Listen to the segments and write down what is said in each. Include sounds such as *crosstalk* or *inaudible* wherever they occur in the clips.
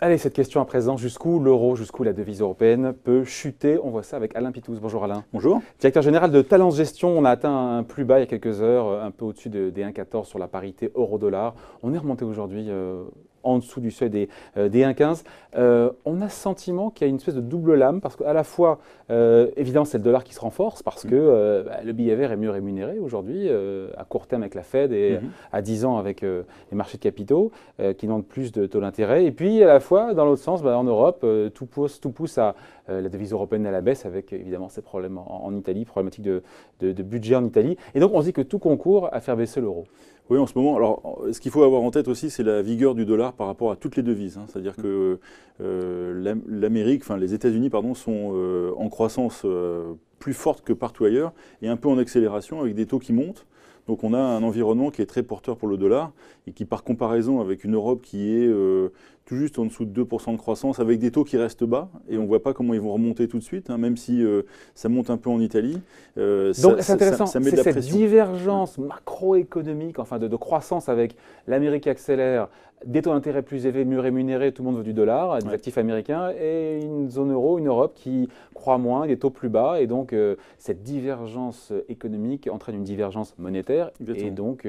Allez, cette question à présent, jusqu'où l'euro, jusqu'où la devise européenne peut chuter On voit ça avec Alain Pitous. Bonjour Alain. Bonjour. Directeur général de Talents Gestion, on a atteint un plus bas il y a quelques heures, un peu au-dessus des 1,14 sur la parité euro-dollar. On est remonté aujourd'hui euh, en dessous du seuil des, 1,15, euh, euh, on a sentiment qu'il y a une espèce de double lame, parce qu'à la fois, euh, évidemment, c'est le dollar qui se renforce, parce mm. que bah, le billet vert est mieux rémunéré aujourd'hui, à court terme avec la Fed et mm-hmm. à 10 ans avec les marchés de capitaux, qui demandent plus de taux d'intérêt. Et puis, à la fois, dans l'autre sens, bah, en Europe, tout, pousse, tout pousse à la devise européenne à la baisse, avec évidemment ces problèmes en, Italie, problématique de, de budget en Italie. Et donc, on se dit que tout concourt à faire baisser l'euro. Oui, en ce moment, alors ce qu'il faut avoir en tête aussi, c'est la vigueur du dollar par rapport à toutes les devises. Hein. C'est-à-dire mm. que euh, l'Amérique, enfin les États-Unis, pardon, sont euh, en croissance euh, plus forte que partout ailleurs et un peu en accélération avec des taux qui montent. Donc on a un environnement qui est très porteur pour le dollar et qui, par comparaison avec une Europe qui est tout juste en dessous de 2% de croissance, avec des taux qui restent bas, et on ne voit pas comment ils vont remonter tout de suite, hein, même si euh, ça monte un peu en Italie. Euh, donc c'est intéressant, c'est cette divergence macroéconomique, enfin de, croissance avec l'Amérique accélère, des taux d'intérêt plus élevés, mieux rémunérés, tout le monde veut du dollar, des actifs américains, et une zone euro, une Europe qui croit moins, des taux plus bas, et donc euh, cette divergence économique entraîne une divergence monétaire, et donc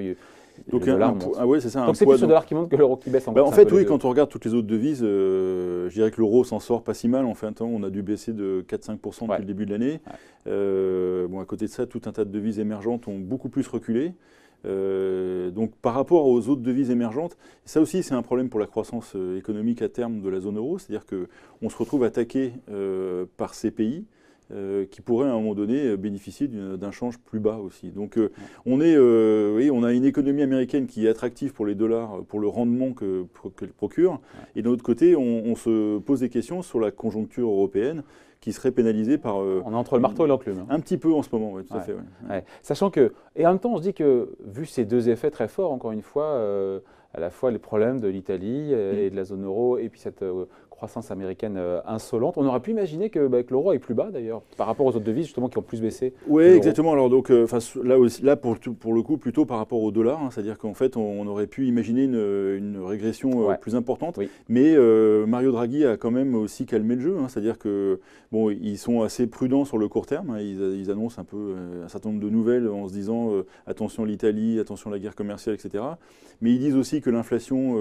donc, c'est plus le dollar qui monte que l'euro qui baisse. En, bah, en fait, oui, quand on regarde toutes les autres devises, euh, je dirais que l'euro s'en sort pas si mal. En fait, temps, on a dû baisser de 4-5% depuis le début de l'année. Euh, bon, à côté de ça, tout un tas de devises émergentes ont beaucoup plus reculé. Euh, donc par rapport aux autres devises émergentes, ça aussi c'est un problème pour la croissance économique à terme de la zone euro, c'est-à-dire qu'on se retrouve attaqué par ces pays euh, qui pourraient à un moment donné euh, bénéficier d'un change plus bas aussi. Donc euh, on, est, oui, on a une économie américaine qui est attractive pour les dollars, pour le rendement que, qu'elle procure. Et d'un autre côté, on, se pose des questions sur la conjoncture européenne qui serait pénalisée par... on est entre le marteau et l'enclume. Hein. Un petit peu en ce moment, oui, tout à fait. Sachant que... Et en même temps, on se dit que, vu ces deux effets très forts, encore une fois à la fois les problèmes de l'Italie mm. et de la zone euro, et puis cette croissance américaine euh, insolente. On aurait pu imaginer bah, que, l'euro est plus bas d'ailleurs, par rapport aux autres devises justement qui ont plus baissé. Oui, exactement. Alors donc, euh, là, aussi, là pour, pour, le coup, plutôt par rapport au dollar, hein. c'est-à-dire qu'en fait, on, aurait pu imaginer une, régression euh, plus importante. Mais Mario Draghi a quand même aussi calmé le jeu, hein. c'est-à-dire que bon, ils sont assez prudents sur le court terme. Hein. ils, ils, annoncent un peu un certain nombre de nouvelles en se disant attention l'Italie, attention la guerre commerciale, etc. Mais ils disent aussi que l'inflation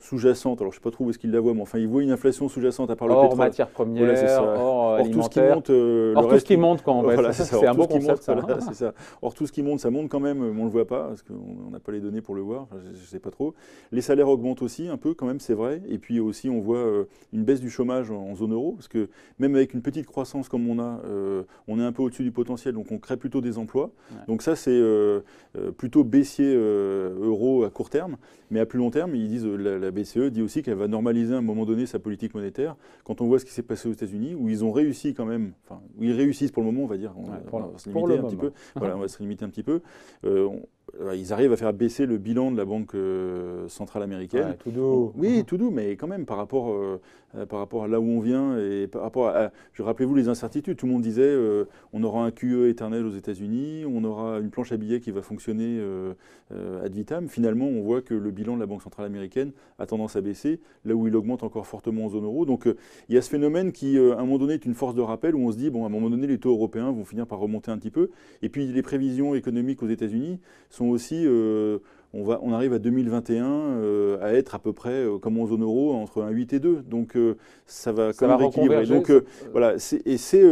sous-jacente, alors je ne sais pas trop où est-ce qu'ils la voient, mais enfin ils voient une inflation sous-jacente à part le or, pétrole. matières premières, or, tout ce qui monte, ce qui monte quand c'est un concept. ça. ça. Or tout ce qui monte, ça monte quand même. On le voit pas parce qu'on n'a pas les données pour le voir. je, ne sais pas trop. Les salaires augmentent aussi un peu quand même, c'est vrai. Et puis aussi, on voit euh, une baisse du chômage en, zone euro parce que même avec une petite croissance comme on a, euh, on est un peu au-dessus du potentiel, donc on crée plutôt des emplois. Donc ça, c'est euh, plutôt baissier euro à court terme, mais à plus long terme, ils disent la BCE dit aussi qu'elle va normaliser à un moment donné sa politique monétaire, quand on voit ce qui s'est passé aux États-Unis, où ils ont réussi quand même, enfin, où ils réussissent pour le moment, on va dire, on, va, se limiter un petit peu, voilà, on va se limiter un petit peu, euh, euh, ils arrivent à faire baisser le bilan de la Banque euh, centrale américaine. tout doux. Oui, mm-hmm. tout doux, mais quand même, par rapport, euh, par rapport à là où on vient et par rapport à. je rappelez-vous les incertitudes. Tout le monde disait on aura un QE éternel aux États-Unis, on aura une planche à billets qui va fonctionner ad vitam. Finalement, on voit que le bilan de la Banque centrale américaine a tendance à baisser, là où il augmente encore fortement en zone euro. Donc il y a ce phénomène qui, à un moment donné, est une force de rappel où on se dit bon, à un moment donné, les taux européens vont finir par remonter un petit peu. Et puis les prévisions économiques aux États-Unis sont aussi, euh, on, va, on arrive à 2021 euh, à être à peu près, euh, comme en zone euro, entre 1,8 et 2. Donc ça va ça quand même rééquilibrer. Donc voilà, et c'est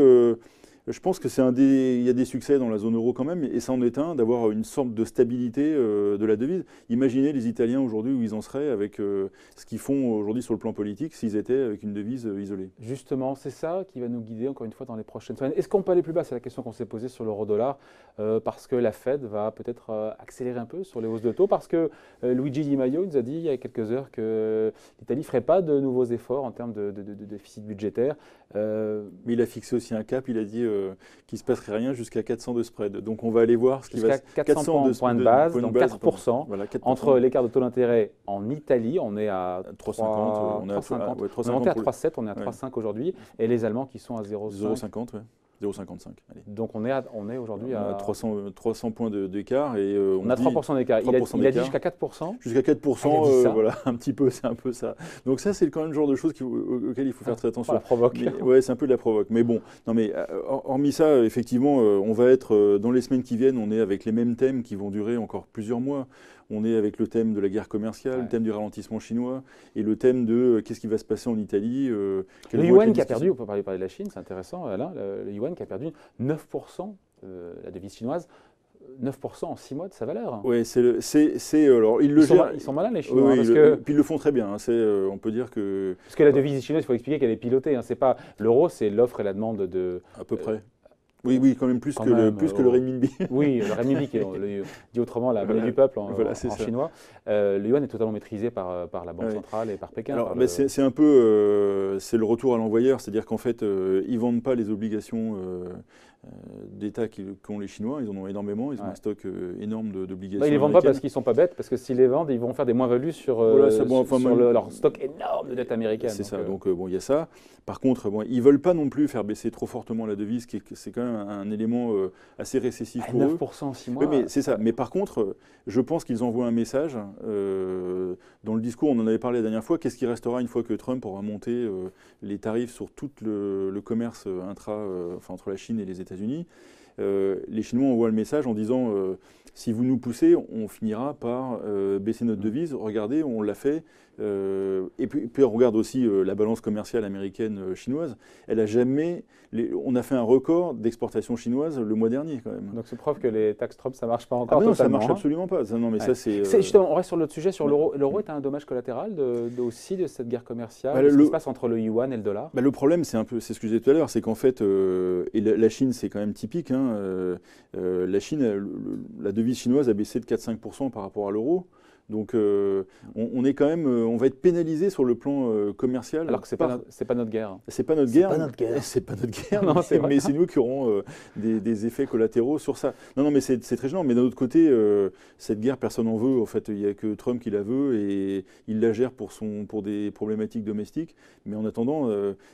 je pense que c'est un des, il y a des succès dans la zone euro quand même, et ça en est un d'avoir une sorte de stabilité euh, de la devise. Imaginez les Italiens aujourd'hui où ils en seraient avec euh, ce qu'ils font aujourd'hui sur le plan politique s'ils étaient avec une devise euh, isolée. Justement, c'est ça qui va nous guider encore une fois dans les prochaines semaines. Est-ce qu'on peut aller plus bas C'est la question qu'on s'est posée sur l'euro-dollar parce que la Fed va peut-être accélérer un peu sur les hausses de taux parce que Luigi Di Maio nous a dit il y a quelques heures que l'Italie ne ferait pas de nouveaux efforts en termes de déficit budgétaire. Euh, mais il a fixé aussi un cap, il a dit euh, qu'il ne se passerait rien jusqu'à 400 de spread. Donc on va aller voir ce qui va se 400, 400 points de, base, donc 4%, entre l'écart de taux d'intérêt en Italie, on est à 3,50, euh, on est à 3,7, on est à 3,5 aujourd'hui, et les Allemands qui sont à 0,50. 0,50, oui. 0,55. Donc on est, on est aujourd'hui à, 300, 300 points d'écart et euh, on, a 3% d'écart. Il, a dit jusqu'à 4%. Jusqu'à 4%, ah, euh, voilà, *laughs* un petit peu, c'est un peu ça. Donc ça, c'est quand même le genre de choses auquel il faut faire très attention. Ah, la provoque. ouais, c'est un peu de la provoque. Mais bon, non mais euh, hormis ça, effectivement, on va être dans les semaines qui viennent, on est avec les mêmes thèmes qui vont durer encore plusieurs mois on est avec le thème de la guerre commerciale, le thème du ralentissement chinois et le thème de euh, qu'est-ce qui va se passer en Italie. Euh, le yuan qui a perdu, on peut parler, parler de la Chine, c'est intéressant, euh, Alain, le, yuan qui a perdu 9%, la devise chinoise. 9% en 6 mois de sa valeur. Oui, c'est alors ils, le sont, ils sont malins les Chinois. parce que, ils le font très bien. Hein, on peut dire que parce que la devise chinoise, il faut expliquer qu'elle est pilotée. Hein, c'est pas l'euro, c'est l'offre et la demande de à peu près. Oui, oui, quand même plus que, le, plus que oh. le renminbi. *laughs* oui, le renminbi, qui dit autrement, la monnaie du peuple en, chinois. Euh, le yuan est totalement maîtrisé par, euh, par la Banque centrale et par Pékin. Par c'est un peu euh, c'est le retour à l'envoyeur, c'est-à-dire qu'en fait, ils vendent pas les obligations euh, d'États qu'ont les Chinois. Ils en ont énormément. Ils ont un stock euh, énorme d'obligations. Bah, ils ne les vendent pas parce qu'ils ne sont pas bêtes, parce que s'ils les vendent, ils vont faire des moins-values sur, euh, leur stock énorme de dette américaine. C'est ça. Donc, bon, il y a ça. Par contre, bon, ils ne veulent pas non plus faire baisser trop fortement la devise, qui c'est quand même un élément assez récessif à pour 9 en 6 mois. Oui, mais c'est ça. Mais par contre, je pense qu'ils envoient un message. dans le discours, on en avait parlé la dernière fois. Qu'est-ce qui restera une fois que Trump aura monté les tarifs sur tout le, commerce intra, enfin, entre la Chine et les États États-Unis, euh, les Chinois envoient le message en disant euh, si vous nous poussez, on finira par euh, baisser notre mm. devise. Regardez, on l'a fait. et, puis, on regarde aussi la balance commerciale américaine chinoise. Elle a jamais. on a fait un record d'exportation chinoise le mois dernier quand même. Donc c'est preuve que les taxes Trump ça marche pas encore. Ah non, ça marche hein. absolument pas. non, mais ça c'est. Justement, on reste sur l'autre sujet sur l'euro. L'euro est un dommage collatéral aussi de cette guerre commerciale. Bah, le, qui se passe entre le yuan et le dollar. Bah, le problème, c'est un peu, c'est ce que je disais tout à l'heure, c'est qu'en fait, et la, la, Chine c'est quand même typique. Hein, Hein, euh, euh, la Chine, la devise chinoise a baissé de 4-5% par rapport à l'euro. Donc euh, on, est quand même, euh, on va être pénalisé sur le plan euh, commercial. Alors que c'est pas c'est pas notre guerre. C'est pas notre guerre. C'est pas notre guerre. *laughs* pas notre guerre. *laughs* mais, c'est nous qui aurons des, effets collatéraux sur ça. Non, non, mais c'est très gênant. Mais d'un autre côté, cette guerre, personne n'en veut. En fait, il n'y a que Trump qui la veut et il la gère pour son pour des problématiques domestiques. Mais en attendant,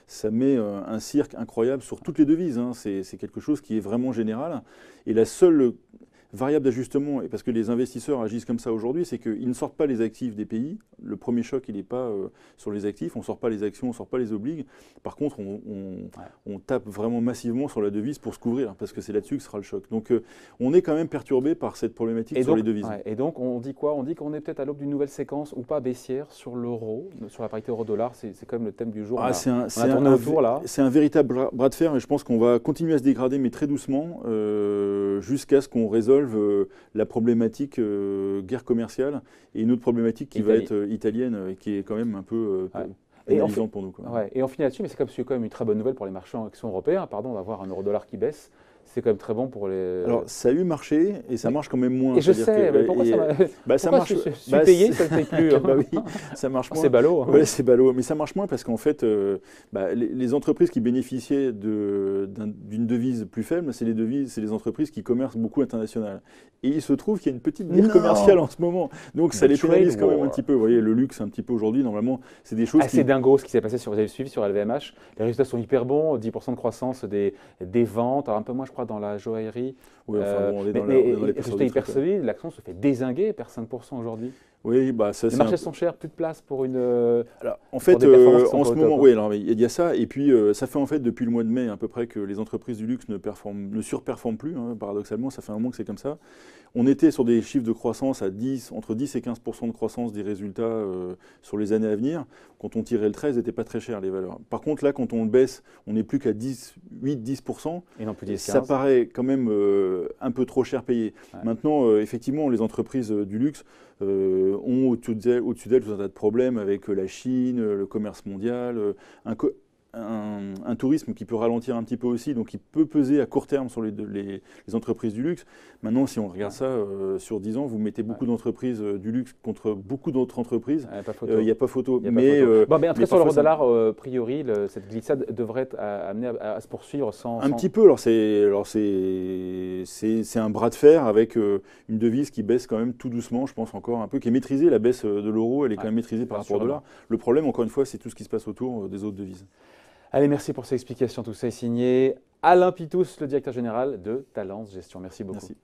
ça met un cirque incroyable sur toutes les devises. Hein. C'est quelque chose qui est vraiment général. Et la seule variable d'ajustement, et parce que les investisseurs agissent comme ça aujourd'hui, c'est qu'ils ne sortent pas les actifs des pays. Le premier choc, il n'est pas euh, sur les actifs. On ne sort pas les actions, on ne sort pas les obligues. Par contre, on, tape vraiment massivement sur la devise pour se couvrir, hein, parce que c'est là-dessus que sera le choc. Donc, euh, on est quand même perturbé par cette problématique sur les devises. et donc, on dit quoi On dit qu'on est peut-être à l'aube d'une nouvelle séquence ou pas baissière sur l'euro, sur la parité euro-dollar. C'est quand même le thème du jour. Ah, c'est un, un, véritable bras de fer, et je pense qu'on va continuer à se dégrader, mais très doucement. Euh, jusqu'à ce qu'on résolve euh, la problématique euh, guerre commerciale et une autre problématique qui va être euh, italienne et qui est quand même un peu ouais. pour nous, ouais, et on finit là-dessus, mais c'est quand même une très bonne nouvelle pour les marchands qui sont européens. Pardon, on va avoir un euro-dollar qui baisse c'est quand même très bon pour les. Alors, ça a eu marché et ça marche quand même moins. Et je sais, mais pourquoi ça, *laughs* bah, ça marche Je, suis bah, payé, ça ne fait plus. *laughs* bah hein. oui, ça marche moins. C'est ballot. Hein. c'est ballot. Mais ça marche moins parce qu'en fait, euh, bah, les, entreprises qui bénéficiaient d'une devise plus faible, c'est les devises, les entreprises qui commercent beaucoup international. Et il se trouve qu'il y a une petite guerre commerciale en ce moment. Donc, ça les pénalise quand même un petit peu. Vous voyez, le luxe, un petit peu aujourd'hui, normalement, c'est des choses. C'est dingo ce qui s'est passé sur, vous suivi sur LVMH. Les résultats sont hyper bons, 10% de croissance des, des ventes, Alors, un peu moins, je crois, dans la joaillerie. Oui, enfin, bon, on est euh, dans, mais, la, est dans les mais, hyper solide. L'action se fait désinguer, perd 5% aujourd'hui. Bah, les marchés sont chers, plus de place pour une. Euh, alors, en fait, euh, en ce moment, oui, hein. alors il y a ça. Et puis, euh, ça fait en fait depuis le mois de mai à peu près que les entreprises du luxe ne, performent, ne surperforment plus. Hein, paradoxalement, ça fait un moment que c'est comme ça. On était sur des chiffres de croissance à 10, entre 10 et 15 de croissance des résultats sur les années à venir. Quand on tirait le 13, n'était pas très cher les valeurs. Par contre, là, quand on le baisse, on n'est plus qu'à 8, 10 et non plus 10, Ça paraît quand même un peu trop cher payé. Maintenant, effectivement, les entreprises du luxe ont au-dessus d'elles tout un tas de problèmes avec euh, la Chine, euh, le commerce mondial, euh, un, tourisme qui peut ralentir un petit peu aussi, donc qui peut peser à court terme sur les, entreprises du luxe. Maintenant, si on regarde ça euh, sur 10 ans, vous mettez beaucoup d'entreprises euh, du luxe contre beaucoup d'autres entreprises. Il n'y a pas photo. Euh, a mais, pas photo. Bon, mais, sur l'euro dollar, a priori, cette glissade devrait amener à, se poursuivre sans. Un petit peu. Alors, c'est un bras de fer avec une devise qui baisse quand même tout doucement, je pense encore un peu, qui est maîtrisée. La baisse de l'euro, elle est quand même maîtrisée par rapport au dollar. Le problème, encore une fois, c'est tout ce qui se passe autour des autres devises. Allez, merci pour ces explications. Tout ça est signé Alain Pitous, le directeur général de Talence Gestion. Merci beaucoup.